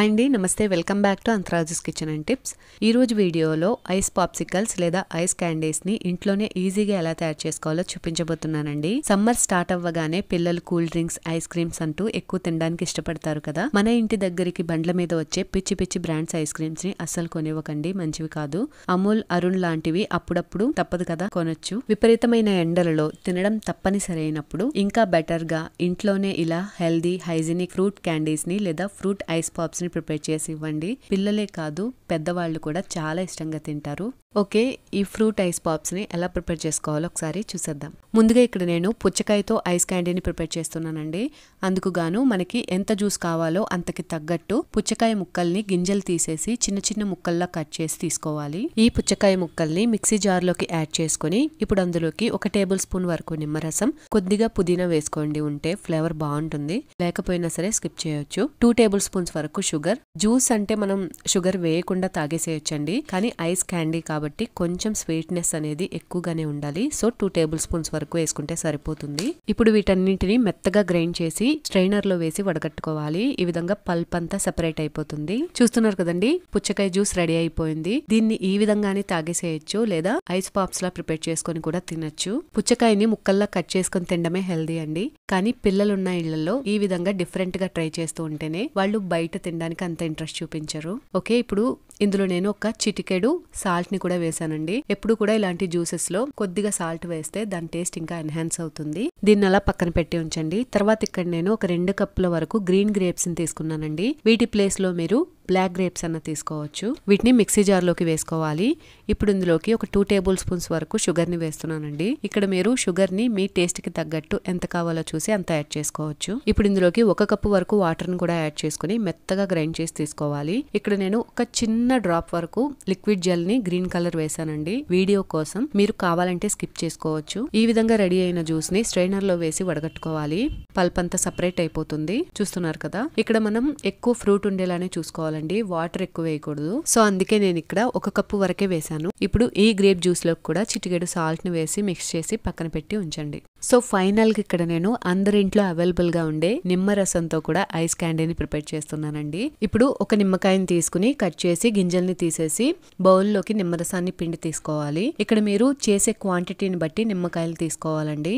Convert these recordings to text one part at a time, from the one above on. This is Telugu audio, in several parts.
హాయ్ అండి నమస్తే వెల్కమ్ బ్యాక్ టు అంతరాజస్ కిచెన్ అండ్ టిప్స్ ఈరోజు వీడియోలో ఐస్ పాప్సికల్స్ లేదా ఐస్ క్యాండీస్ని ఇంట్లోనే ఈజీగా ఎలా తయారు చేసుకోవాలో చూపించబోతున్నానండి సమ్మర్ స్టార్ట్ అవ్వగానే పిల్లలు కూల్ డ్రింక్స్ ఐస్ క్రీమ్స్ అంటూ ఎక్కువ తినడానికి ఇష్టపడతారు కదా మన ఇంటి దగ్గరికి బండ్ల మీద వచ్చే పిచ్చి పిచ్చి బ్రాండ్స్ ఐస్ క్రీమ్స్ ని అస్సలు కొనివ్వకండి మంచివి కాదు అమూల్ అరుణ్ లాంటివి అప్పుడప్పుడు తప్పదు కదా కొనొచ్చు విపరీతమైన ఎండలలో తినడం తప్పనిసరి అయినప్పుడు ఇంకా బెటర్ గా ఇంట్లోనే ఇలా హెల్దీ హైజీనిక్ ఫ్రూట్ క్యాండీస్ ని లేదా ఫ్రూట్ ఐస్ పాప్స్ ని రెసిపీని ప్రిపేర్ చేసి ఇవ్వండి పిల్లలే కాదు పెద్దవాళ్ళు కూడా చాలా ఇష్టంగా తింటారు ఓకే ఈ ఫ్రూట్ ఐస్ పాప్స్ ని ఎలా ప్రిపేర్ చేసుకోవాలో ఒకసారి చూసేద్దాం ముందుగా ఇక్కడ నేను పుచ్చకాయతో ఐస్ క్యాండీని ప్రిపేర్ చేస్తున్నానండి అందుకు గాను మనకి ఎంత జ్యూస్ కావాలో అంతకి తగ్గట్టు పుచ్చకాయ ముక్కల్ని గింజలు తీసేసి చిన్న చిన్న ముక్కల్లా కట్ చేసి తీసుకోవాలి ఈ పుచ్చకాయ ముక్కల్ని మిక్సీ జార్ లోకి యాడ్ చేసుకుని ఇప్పుడు అందులోకి ఒక టేబుల్ స్పూన్ వరకు నిమ్మరసం కొద్దిగా పుదీనా వేసుకోండి ఉంటే ఫ్లేవర్ బాగుంటుంది లేకపోయినా సరే స్కిప్ చేయొచ్చు టూ టేబుల్ స్పూన్స్ వరకు షుగర్ షుగర్ జ్యూస్ అంటే మనం షుగర్ వేయకుండా తాగేసేయచ్చండి కానీ ఐస్ క్యాండీ కాబట్టి కొంచెం స్వీట్నెస్ అనేది ఎక్కువగానే ఉండాలి సో టూ టేబుల్ స్పూన్స్ వరకు వేసుకుంటే సరిపోతుంది ఇప్పుడు వీటన్నింటిని మెత్తగా గ్రైండ్ చేసి స్ట్రైనర్ లో వేసి వడగట్టుకోవాలి ఈ విధంగా పల్ప్ అంతా సెపరేట్ అయిపోతుంది చూస్తున్నారు కదండి పుచ్చకాయ జ్యూస్ రెడీ అయిపోయింది దీన్ని ఈ విధంగానే తాగేసేయచ్చు లేదా ఐస్ పాప్స్ లా ప్రిపేర్ చేసుకొని కూడా తినచ్చు పుచ్చకాయని ముక్కల్లా కట్ చేసుకొని తినడమే హెల్దీ అండి కానీ పిల్లలున్న ఇళ్లలో ఈ విధంగా డిఫరెంట్ గా ట్రై చేస్తూ ఉంటేనే వాళ్ళు బయట తినడానికి అంత ఇంట్రెస్ట్ చూపించరు ఓకే ఇప్పుడు ఇందులో నేను ఒక చిటికెడు సాల్ట్ ని కూడా వేసానండి ఎప్పుడు కూడా ఇలాంటి జ్యూసెస్ లో కొద్దిగా సాల్ట్ వేస్తే దాని టేస్ట్ ఇంకా ఎన్హాన్స్ అవుతుంది దీన్ని అలా పక్కన పెట్టి ఉంచండి తర్వాత ఇక్కడ నేను ఒక రెండు కప్పుల వరకు గ్రీన్ గ్రేప్స్ ని తీసుకున్నానండి వీటి ప్లేస్ లో మీరు బ్లాక్ గ్రేప్స్ అన్న తీసుకోవచ్చు వీటిని మిక్సీ జార్లోకి వేసుకోవాలి ఇప్పుడు ఇందులోకి ఒక టూ టేబుల్ స్పూన్స్ వరకు షుగర్ని వేస్తున్నానండి ఇక్కడ మీరు షుగర్ని మీ టేస్ట్కి తగ్గట్టు ఎంత కావాలో చూసి అంత యాడ్ చేసుకోవచ్చు ఇప్పుడు ఇందులోకి ఒక కప్పు వరకు వాటర్ని కూడా యాడ్ చేసుకుని మెత్తగా గ్రైండ్ చేసి తీసుకోవాలి ఇక్కడ నేను ఒక చిన్న డ్రాప్ వరకు లిక్విడ్ జెల్ ని గ్రీన్ కలర్ వేసానండి వీడియో కోసం మీరు కావాలంటే స్కిప్ చేసుకోవచ్చు ఈ విధంగా రెడీ అయిన జ్యూస్ ని స్ట్రైనర్ లో వేసి వడగట్టుకోవాలి పల్ప్ అంతా సపరేట్ అయిపోతుంది చూస్తున్నారు కదా ఇక్కడ మనం ఎక్కువ ఫ్రూట్ ఉండేలానే చూసుకోవాలండి చూడండి వాటర్ ఎక్కువ వేయకూడదు సో అందుకే నేను ఇక్కడ ఒక కప్పు వరకే వేశాను ఇప్పుడు ఈ గ్రేప్ జ్యూస్ లో కూడా చిటికెడు సాల్ట్ని వేసి మిక్స్ చేసి పక్కన పెట్టి ఉంచండి సో గా ఇక్కడ నేను అందరింట్లో అవైలబుల్గా ఉండే నిమ్మరసంతో కూడా ఐస్ క్యాండీని ప్రిపేర్ చేస్తున్నానండి ఇప్పుడు ఒక నిమ్మకాయని తీసుకుని కట్ చేసి గింజల్ని తీసేసి బౌల్లోకి నిమ్మరసాన్ని పిండి తీసుకోవాలి ఇక్కడ మీరు చేసే క్వాంటిటీని బట్టి నిమ్మకాయలు తీసుకోవాలండి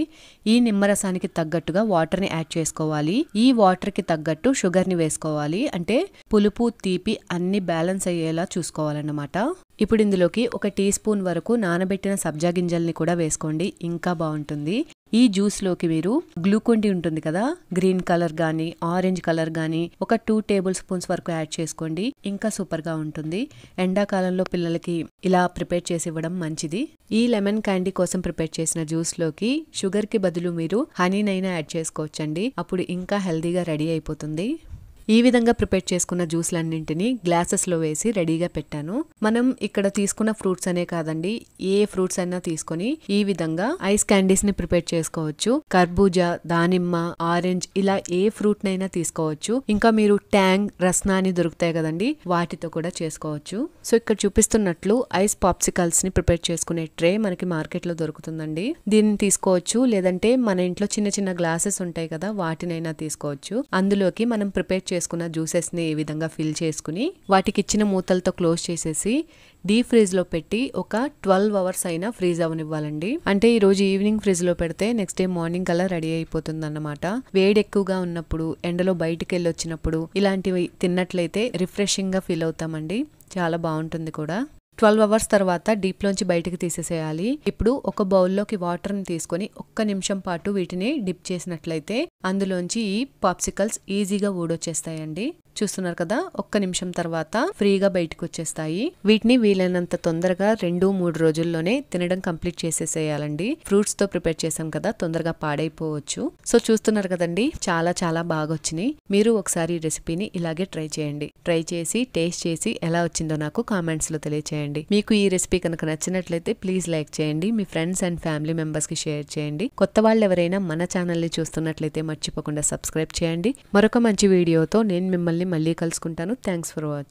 ఈ నిమ్మరసానికి తగ్గట్టుగా వాటర్ని యాడ్ చేసుకోవాలి ఈ వాటర్ కి తగ్గట్టు షుగర్ని వేసుకోవాలి అంటే పులుపు తీ తీపి అన్ని బ్యాలెన్స్ అయ్యేలా చూసుకోవాలన్నమాట ఇప్పుడు ఇందులోకి ఒక టీ స్పూన్ వరకు నానబెట్టిన సబ్జా గింజల్ని కూడా వేసుకోండి ఇంకా బాగుంటుంది ఈ జ్యూస్లోకి మీరు గ్లూకోన్ ఉంటుంది కదా గ్రీన్ కలర్ కానీ ఆరెంజ్ కలర్ కానీ ఒక టూ టేబుల్ స్పూన్స్ వరకు యాడ్ చేసుకోండి ఇంకా సూపర్గా ఉంటుంది ఎండాకాలంలో పిల్లలకి ఇలా ప్రిపేర్ చేసి ఇవ్వడం మంచిది ఈ లెమన్ క్యాండీ కోసం ప్రిపేర్ చేసిన జ్యూస్లోకి షుగర్కి బదులు మీరు హనీనైనా యాడ్ చేసుకోవచ్చండి అప్పుడు ఇంకా హెల్దీగా రెడీ అయిపోతుంది ఈ విధంగా ప్రిపేర్ చేసుకున్న జ్యూస్లన్నింటినీ గ్లాసెస్లో వేసి రెడీగా పెట్టాను మనం ఇక్కడ తీసుకున్న ఫ్రూట్స్ అనే కాదండి ఏ ఫ్రూట్స్ అయినా తీసుకొని ఈ విధంగా ఐస్ క్యాండీస్ ని ప్రిపేర్ చేసుకోవచ్చు కర్బూజా దానిమ్మ ఆరెంజ్ ఇలా ఏ ఫ్రూట్ నైనా తీసుకోవచ్చు ఇంకా మీరు ట్యాంగ్ రస్నా అని దొరుకుతాయి కదండి వాటితో కూడా చేసుకోవచ్చు సో ఇక్కడ చూపిస్తున్నట్లు ఐస్ పాప్సికల్స్ ని ప్రిపేర్ చేసుకునే ట్రే మనకి మార్కెట్ లో దొరుకుతుందండి దీన్ని తీసుకోవచ్చు లేదంటే మన ఇంట్లో చిన్న చిన్న గ్లాసెస్ ఉంటాయి కదా వాటినైనా తీసుకోవచ్చు అందులోకి మనం ప్రిపేర్ చేసుకున్న జ్యూసెస్ని ఏ విధంగా ఫిల్ చేసుకుని వాటికి ఇచ్చిన మూతలతో క్లోజ్ చేసేసి డీప్ ఫ్రిడ్జ్లో పెట్టి ఒక ట్వెల్వ్ అవర్స్ అయినా ఫ్రీజ్ అవనివ్వాలండి అంటే ఈ రోజు ఈవినింగ్ ఫ్రిడ్జ్లో పెడితే నెక్స్ట్ డే మార్నింగ్ కల్లా రెడీ అయిపోతుంది అన్నమాట వేడి ఎక్కువగా ఉన్నప్పుడు ఎండలో బయటికి వెళ్ళి వచ్చినప్పుడు ఇలాంటివి తిన్నట్లయితే రిఫ్రెషింగ్గా ఫీల్ అవుతామండి చాలా బాగుంటుంది కూడా ట్వెల్వ్ అవర్స్ తర్వాత డీప్లోంచి బయటకు తీసేసేయాలి ఇప్పుడు ఒక బౌల్లోకి వాటర్ని తీసుకొని ఒక్క నిమిషం పాటు వీటిని డిప్ చేసినట్లయితే అందులోంచి ఈ పాప్సికల్స్ ఈజీగా ఊడొచ్చేస్తాయండి చూస్తున్నారు కదా ఒక్క నిమిషం తర్వాత ఫ్రీగా బయటకు వచ్చేస్తాయి వీటిని వీలైనంత తొందరగా రెండు మూడు రోజుల్లోనే తినడం కంప్లీట్ చేసేసేయాలండి ఫ్రూట్స్ తో ప్రిపేర్ చేసాం కదా తొందరగా పాడైపోవచ్చు సో చూస్తున్నారు కదండి చాలా చాలా బాగా వచ్చినాయి మీరు ఒకసారి రెసిపీని ఇలాగే ట్రై చేయండి ట్రై చేసి టేస్ట్ చేసి ఎలా వచ్చిందో నాకు కామెంట్స్ లో తెలియచేయండి మీకు ఈ రెసిపీ కనుక నచ్చినట్లయితే ప్లీజ్ లైక్ చేయండి మీ ఫ్రెండ్స్ అండ్ ఫ్యామిలీ మెంబర్స్ కి షేర్ చేయండి కొత్త వాళ్ళు ఎవరైనా మన ఛానల్ని చూస్తున్నట్లయితే మర్చిపోకుండా సబ్స్క్రైబ్ చేయండి మరొక మంచి వీడియోతో నేను మిమ్మల్ని మళ్ళీ కలుసుకుంటాను థ్యాంక్స్ ఫర్ వాచింగ్